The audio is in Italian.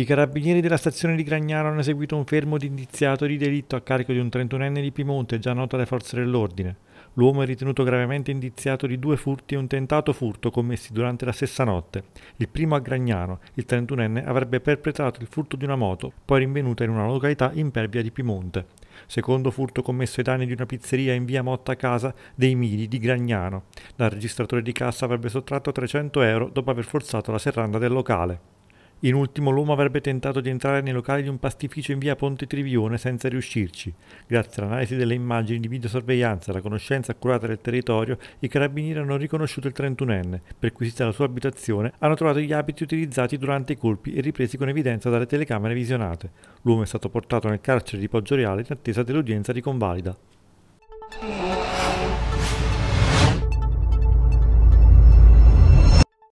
I carabinieri della stazione di Gragnano hanno eseguito un fermo di indiziato di delitto a carico di un 31enne di Piemonte già noto alle forze dell'ordine. L'uomo è ritenuto gravemente indiziato di due furti e un tentato furto commessi durante la stessa notte. Il primo a Gragnano, il 31enne avrebbe perpetrato il furto di una moto, poi rinvenuta in una località impervia di Piemonte. Secondo furto commesso ai danni di una pizzeria in via Motta Casa dei Mili di Gragnano. Dal registratore di cassa avrebbe sottratto 300 euro dopo aver forzato la serranda del locale. In ultimo l'uomo avrebbe tentato di entrare nei locali di un pastificio in via Ponte Trivione senza riuscirci. Grazie all'analisi delle immagini di videosorveglianza e alla conoscenza accurata del territorio, i carabinieri hanno riconosciuto il 31enne. Perquisita la sua abitazione, hanno trovato gli abiti utilizzati durante i colpi e ripresi con evidenza dalle telecamere visionate. L'uomo è stato portato nel carcere di Poggioreale in attesa dell'udienza di convalida.